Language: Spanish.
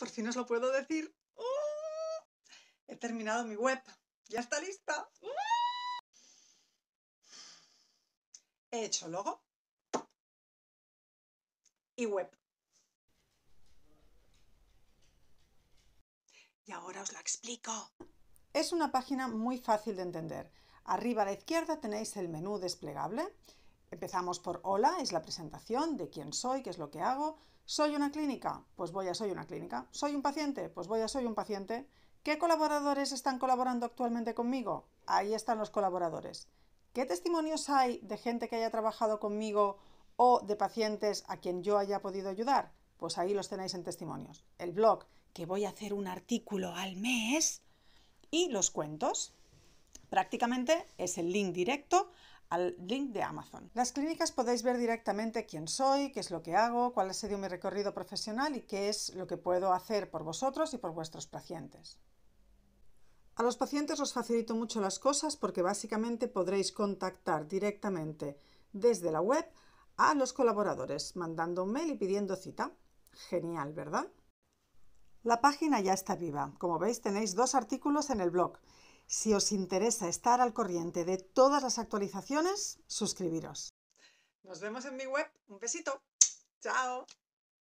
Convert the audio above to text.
Por fin os lo puedo decir. ¡uh! He terminado mi web. Ya está lista. He hecho logo y web. Y ahora os la explico. Es una página muy fácil de entender. Arriba a la izquierda tenéis el menú desplegable Empezamos por hola, es la presentación de quién soy, qué es lo que hago. ¿Soy una clínica? Pues voy a soy una clínica. ¿Soy un paciente? Pues voy a soy un paciente. ¿Qué colaboradores están colaborando actualmente conmigo? Ahí están los colaboradores. ¿Qué testimonios hay de gente que haya trabajado conmigo o de pacientes a quien yo haya podido ayudar? Pues ahí los tenéis en testimonios. El blog, que voy a hacer un artículo al mes. Y los cuentos. Prácticamente es el link directo al link de Amazon. Las clínicas podéis ver directamente quién soy, qué es lo que hago, cuál ha sido mi recorrido profesional y qué es lo que puedo hacer por vosotros y por vuestros pacientes. A los pacientes os facilito mucho las cosas porque básicamente podréis contactar directamente desde la web a los colaboradores mandando un mail y pidiendo cita. Genial, ¿verdad? La página ya está viva. Como veis tenéis dos artículos en el blog si os interesa estar al corriente de todas las actualizaciones, suscribiros. Nos vemos en mi web. Un besito. Chao.